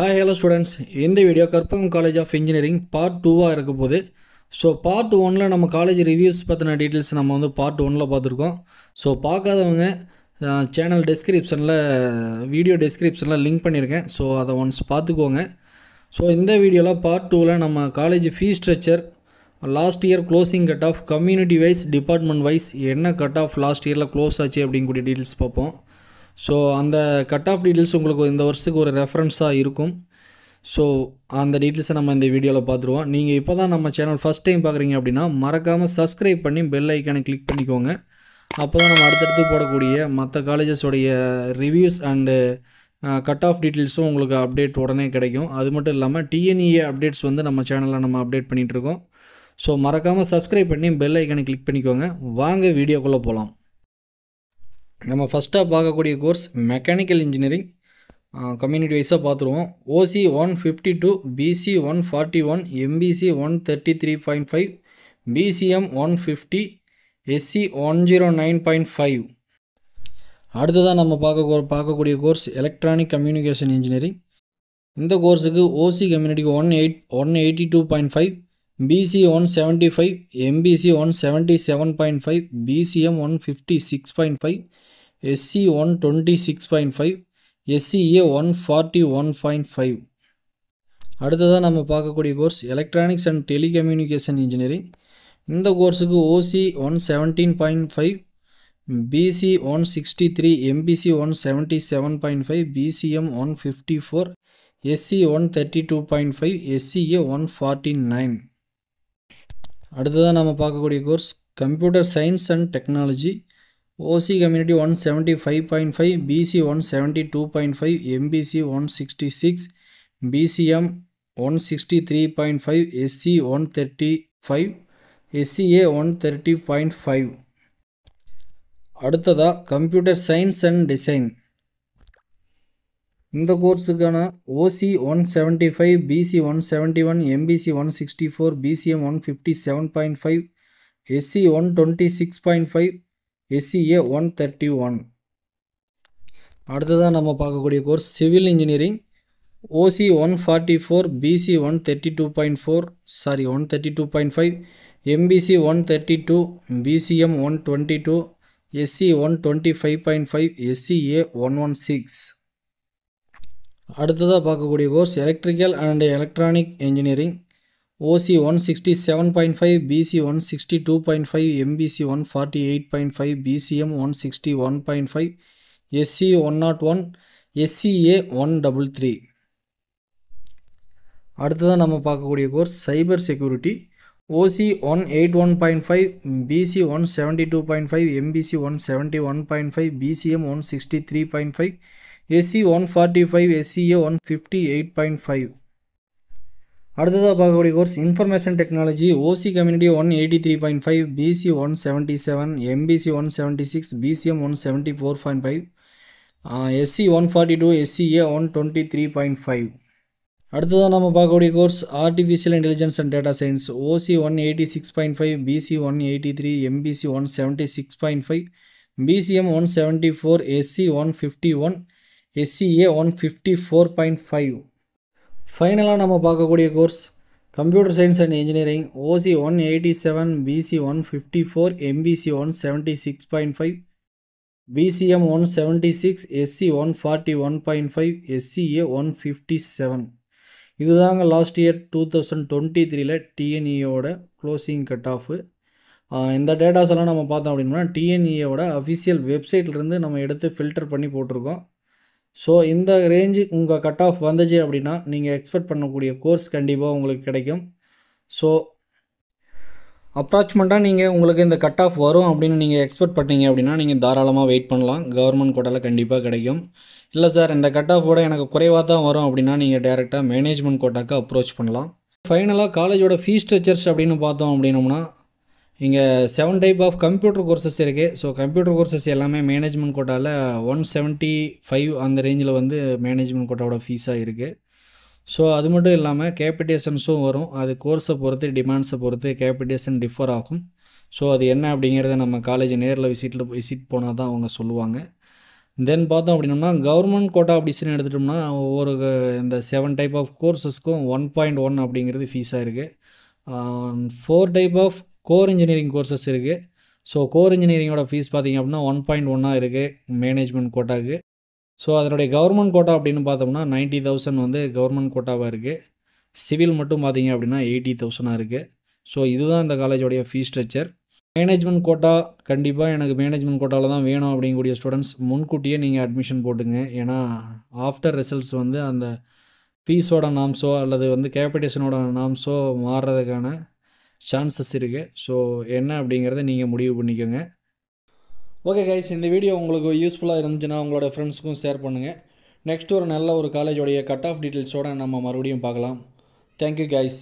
hi hello students இந்த video Karpagam college of engineering part டூவாக இருக்க போது ஸோ பார்ட் ஒனில் நம்ம காலேஜ் ரிவ்யூஸ் பற்றின டீட்டெயில்ஸ் நம்ம வந்து பார்ட் ஒனில் பார்த்துருக்கோம் ஸோ பார்க்காதவங்க சேனல் டெஸ்கிரிப்ஷனில் வீடியோ டெஸ்கிரிப்ஷனில் லிங்க் பண்ணியிருக்கேன் ஸோ அதை ஒன்ஸ் பார்த்துக்கோங்க ஸோ இந்த வீடியோவில் பார்ட் டூவில் நம்ம college fee structure last year closing cut off community wise department wise என்ன கட் ஆஃப் லாஸ்ட் இயரில் க்ளோஸ் ஆச்சு அப்படிங்கக்கூடிய டீட்டெயில்ஸ் பார்ப்போம் ஸோ அந்த கட் ஆஃப் டீட்டெயில்ஸ் உங்களுக்கு இந்த வருஷத்துக்கு ஒரு ரெஃபரன்ஸாக இருக்கும் ஸோ அந்த டீட்டெயில்ஸை நம்ம இந்த வீடியோவில் பார்த்துருவோம் நீங்கள் இப்போ தான் நம்ம சேனல் ஃபஸ்ட் டைம் பார்க்குறீங்க அப்படின்னா மறக்காமல் சப்ஸ்கிரைப் பண்ணி பெல் ஐக்கானை கிளிக் பண்ணிக்கோங்க அப்போ தான் நம்ம அடுத்தடுத்து போடக்கூடிய மற்ற காலேஜஸோடைய ரிவ்யூஸ் அண்டு கட் ஆஃப் டீட்டெயில்ஸும் உங்களுக்கு அப்டேட் உடனே கிடைக்கும் அது மட்டும் இல்லாமல் டிஎன்இஏ அப்டேட்ஸ் வந்து நம்ம சேனலில் நம்ம அப்டேட் பண்ணிகிட்ருக்கோம் ஸோ மறக்காமல் சப்ஸ்கிரைப் பண்ணி பெல் ஐக்கானை கிளிக் பண்ணிக்கோங்க வாங்க வீடியோக்குள்ளே போகலாம் நம்ம ஃபஸ்ட்டாக பார்க்கக்கூடிய கோர்ஸ் மெக்கானிக்கல் இன்ஜினியரிங் கம்யூனிட்டி வைஸாக பார்த்துருவோம் OC one fifty two BC one forty one MBC one thirty three point five BCM one fifty SC one zero nine point five அடுத்ததாக நம்ம பார்க்க பார்க்கக்கூடிய கோர்ஸ் எலக்ட்ரானிக் கம்யூனிகேஷன் இன்ஜினியரிங் இந்த கோர்ஸுக்கு OC கம்யூனிட்டிக்கு one eight one eighty two point five BC one seventy five MBC one seventy seven point five BCM one fifty six point five SC one twenty six point five SCA one forty one point five அடுத்ததாக நம்ம பார்க்கக்கூடிய course electronics and telecommunication engineering இந்த கோர்ஸுக்கு OC one seventeen point five BC one sixty three MBC one seventy seven point five BCM one fifty four SC one thirty two point five SCA one forty nine அடுத்ததாக நம்ம பார்க்கக்கூடிய course computer science and technology OC community one seventy five point five BC one seventy two point five MBC one sixty six BCM one sixty three point five SC one thirty five SCA one thirty point five अत computer सयस अंडन कोर्सुकान OC one seventy five BC one seventy one MBC one sixty four BCM one fifty seven point फैसी one twenty six point five SCA one thirty one அடுத்ததாக நம்ம பார்க்கக்கூடிய course civil engineering OC one forty four BC one thirty two point four sorry one thirty two point five MBC one thirty two BCM one twenty two SC one twenty five point five SCA one one six அடுத்ததாக பார்க்கக்கூடிய course electrical and electronic engineering OC one sixty seven point five BC one sixty two point five MBC one forty eight point five BCM one sixty one point five SC one nought one SCA one double three அடுத்ததான் நம்ம பார்க்கக்கூடிய course cyber security OC one eight one point five BC one seventy two point five MBC one seventy one point five BCM one sixty three point five SC one forty five SCA one fifty eight point five அடுத்ததாக பார்க்கக்கூடிய course information technology OC community one eighty three point five BC one seventy seven MBC one seventy six BCM one seventy four point five SC one forty two SCA one twenty three point five அடுத்ததாக நம்ம பார்க்கக்கூடிய course artificial intelligence and data science OC one eighty six point five BC one eighty three MBC one seventy six point five BCM one seventy four SC one fifty one SCA one fifty four point five ஃபைனலாக நம்ம பார்க்கக்கூடிய course computer science and engineering OC one eighty seven BC one fifty four MBC one seventy six point five BCM one seventy six SC one forty one point five SCA one fifty seven இதுதாங்க last year two thousand twenty த்ரீல டிஎன்இயோட closing cut off இந்த datas எல்லாம் நம்ம பார்த்தோம் அப்படின்னா டிஎன்இயோட official வெப்சைட்லேருந்து நம்ம எடுத்து ஃபில்டர் பண்ணி போட்டிருக்கோம் ஸோ இந்த ரேஞ்சு உங்கள் கட் ஆஃப் வந்துச்சு அப்படின்னா நீங்கள் எக்ஸ்பெக்ட் பண்ணக்கூடிய கோர்ஸ் கண்டிப்பாக உங்களுக்கு கிடைக்கும் ஸோ அப்ராக்சிமெண்ட்டாக நீங்கள் உங்களுக்கு இந்த கட் ஆஃப் வரும் அப்படின்னு நீங்கள் எக்ஸ்பெக்ட் பண்ணீங்க அப்படின்னா நீங்கள் தாராளமாக வெயிட் பண்ணலாம் கவர்மெண்ட் கோட்டாவில் கண்டிப்பாக கிடைக்கும் இல்லை சார் இந்த கட் ஆஃப் கூட எனக்கு குறைவாக தான் வரும் அப்படின்னா நீங்கள் டேரெக்டாக மேனேஜ்மெண்ட் கோட்டாக்கு அப்ரோச் பண்ணலாம் ஃபைனலாக காலேஜோட ஃபீஸ் ஸ்ட்ரக்சர்ஸ் அப்படின்னு பார்த்தோம் அப்படின்னோம்னா இங்கே seven type of computer courses இருக்குது ஸோ கம்ப்யூட்டர் கோர்சஸ் எல்லாமே மேனேஜ்மெண்ட் கோட்டாவில் ஒன் செவன்ட்டி ஃபைவ் அந்த ரேஞ்சில் வந்து மேனேஜ்மெண்ட் கோட்டாவோட ஃபீஸாக இருக்குது ஸோ அது மட்டும் இல்லாமல் கேபிட்டேஷன்ஸும் வரும் அது கோர்ஸை பொறுத்து டிமாண்ட்ஸை பொறுத்து கேபிட்டேஷன் டிஃபர் ஆகும் ஸோ அது என்ன அப்படிங்கிறத நம்ம காலேஜ் நேரில் விசிட்டில் விசிட் போனால் தான் அவங்க சொல்லுவாங்க தென் பார்த்தோம் அப்படின்னோம்னா கவர்மெண்ட் கோட்டா அப்படிஸ்னு எடுத்துட்டோம்னா ஒவ்வொரு இந்த செவன் டைப் ஆஃப் கோர்சஸ்க்கும் ஒன் பாயிண்ட் ஒன் அப்படிங்கிறது ஃபீஸாக இருக்குது four type of core engineering courses இருக்குது ஸோ கோர் இன்ஜினியரிங்கோட ஃபீஸ் பார்த்திங்க அப்படின்னா ஒன் பாயிண்ட் ஒன்னாக இருக்குது மேனேஜ்மெண்ட் கோட்டாவுக்கு ஸோ அதனுடைய கவர்மெண்ட் கோட்டா அப்படின்னு பார்த்தோம்னா நைன்ட்டி தௌசண்ட் வந்து கவர்மெண்ட் கோட்டாவாக இருக்குது சிவில் மட்டும் பார்த்திங்க அப்படின்னா எயிட்டி தௌசண்டாக இருக்குது ஸோ இதுதான் இந்த காலேஜோடைய ஃபீஸ் ஸ்ட்ரக்சர் மேனேஜ்மெண்ட் கோட்டா கண்டிப்பாக எனக்கு மேனேஜ்மெண்ட் கோட்டாவில் தான் வேணும் அப்படிங்கக்கூடிய ஸ்டூடெண்ட்ஸ் முன்கூட்டியே நீங்கள் அட்மிஷன் போட்டுங்க ஏன்னா ஆஃப்டர் ரிசல்ட்ஸ் வந்து அந்த ஃபீஸோட நாம்ஸோ அல்லது வந்து கேபிட்டேஷனோட நாம்ஸோ மாறுறதுக்கான சான்சஸ் இருக்குது ஸோ என்ன அப்படிங்கிறத நீங்கள் முடிவு பண்ணிக்கோங்க ஓகே கைஸ் இந்த வீடியோ உங்களுக்கு யூஸ்ஃபுல்லாக இருந்துச்சுன்னா உங்களோட ஃப்ரெண்ட்ஸுக்கும் ஷேர் பண்ணுங்கள் நெக்ஸ்ட் ஒரு நல்ல ஒரு காலேஜோடைய கட் ஆஃப் டீட்டெயில்ஸோடு நம்ம மறுபடியும் பார்க்கலாம் தேங்க்யூ கைஸ்